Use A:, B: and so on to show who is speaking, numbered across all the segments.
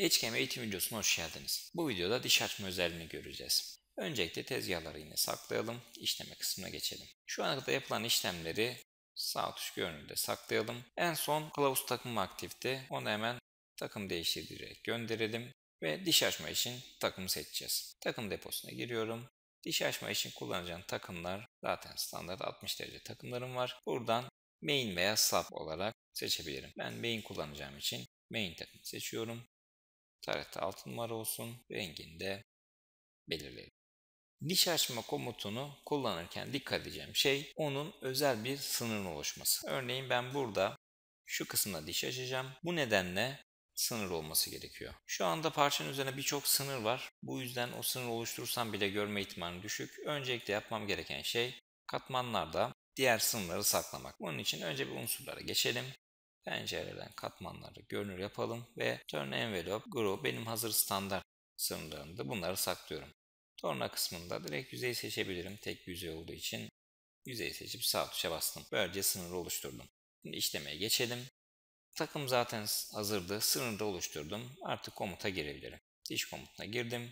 A: HKM eğitim videosuna hoş geldiniz. Bu videoda diş açma özelliğini göreceğiz. Öncelikle tezgahları yine saklayalım. İşleme kısmına geçelim. Şu ana kadar yapılan işlemleri sağ tuş görünümde saklayalım. En son kılavuz takımı aktifti. Onu hemen takım değiştirerek gönderelim. Ve diş açma için takımı seçeceğiz. Takım deposuna giriyorum. Diş açma için kullanacağım takımlar zaten standart 60 derece takımlarım var. Buradan main veya sub olarak seçebilirim. Ben main kullanacağım için main takım seçiyorum tarihte 6 numara olsun. renginde de belirleyelim. Diş açma komutunu kullanırken dikkat edeceğim şey onun özel bir sınırın oluşması. Örneğin ben burada şu kısımda diş açacağım. Bu nedenle sınır olması gerekiyor. Şu anda parçanın üzerine birçok sınır var. Bu yüzden o sınır oluşturursam bile görme ihtimali düşük. Öncelikle yapmam gereken şey katmanlarda diğer sınırları saklamak. Bunun için önce bir unsurlara geçelim pencereden katmanları görünür yapalım ve Turn Envelope Grow benim hazır standart sınırlarında bunları saklıyorum. Torna kısmında direkt yüzey seçebilirim. Tek yüzey olduğu için yüzey seçip sağ tuşa bastım. Böylece sınırı oluşturdum. Şimdi işlemeye geçelim. Takım zaten hazırdı. Sınırı da oluşturdum. Artık komuta girebilirim. Diş komutuna girdim.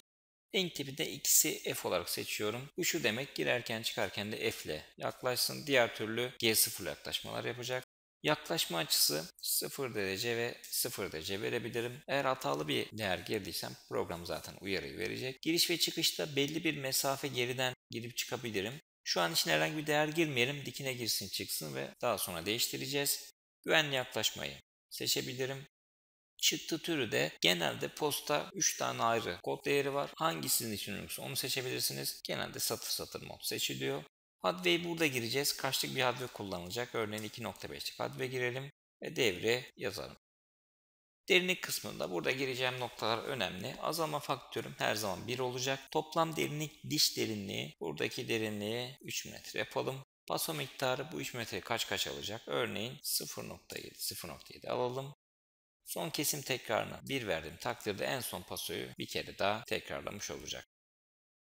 A: Renk tipi de ikisi F olarak seçiyorum. Bu şu demek girerken çıkarken de F ile yaklaşsın. Diğer türlü G0 yaklaşmalar yapacak. Yaklaşma açısı 0 derece ve 0 derece verebilirim. Eğer hatalı bir değer girdiysem program zaten uyarıyı verecek. Giriş ve çıkışta belli bir mesafe geriden girip çıkabilirim. Şu an için herhangi bir değer girmeyelim. Dikine girsin çıksın ve daha sonra değiştireceğiz. Güvenli yaklaşmayı seçebilirim. Çıktı türü de genelde posta 3 tane ayrı kod değeri var. Hangisinin için olursa onu seçebilirsiniz. Genelde satır satır mod seçiliyor. Hadveyi burada gireceğiz. Kaçlık bir hadve kullanılacak? Örneğin 2.5'lik hadve girelim ve devre yazalım. Derinlik kısmında burada gireceğim noktalar önemli. Azalma faktörüm her zaman 1 olacak. Toplam derinlik diş derinliği. Buradaki derinliği 3 metre yapalım. Paso miktarı bu 3 metre kaç kaç alacak? Örneğin 0.7 0.7 alalım. Son kesim tekrarına 1 verdim. takdirde en son pasoyu bir kere daha tekrarlamış olacak.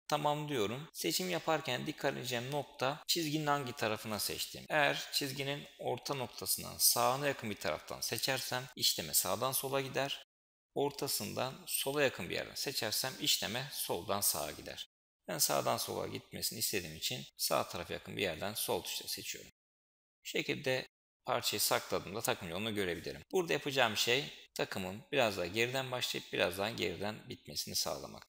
A: Tamam diyorum. Seçim yaparken dikkat edeceğim nokta çizginin hangi tarafına seçtim. Eğer çizginin orta noktasından sağına yakın bir taraftan seçersem işleme sağdan sola gider. Ortasından sola yakın bir yerden seçersem işleme soldan sağa gider. Ben sağdan sola gitmesini istediğim için sağ tarafa yakın bir yerden sol tuşla seçiyorum. Bu şekilde parçayı sakladığımda takım yolunu görebilirim. Burada yapacağım şey takımın biraz daha geriden başlayıp birazdan geriden bitmesini sağlamak.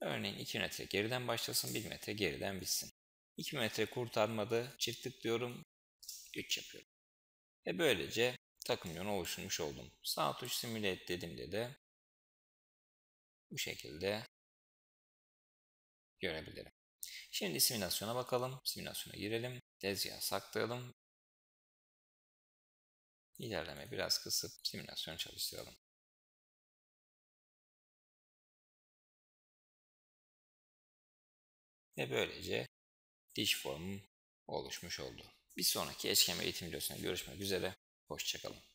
A: Örneğin 2 metre geriden başlasın, 1 metre geriden bitsin. 2 metre kurtarmadı, çiftlik diyorum, 3 yapıyorum. Ve böylece takım yönü oluşturmuş oldum. Sağ tuş simüle et dedim de bu şekilde görebilirim. Şimdi simülasyona bakalım. Simülasyona girelim. Tezgahı saklayalım. İlerleme biraz kısıp simülasyon çalıştıralım. ve böylece diş formum oluşmuş oldu. Bir sonraki eskeme eğitim videosunda görüşmek üzere. Hoşçakalın.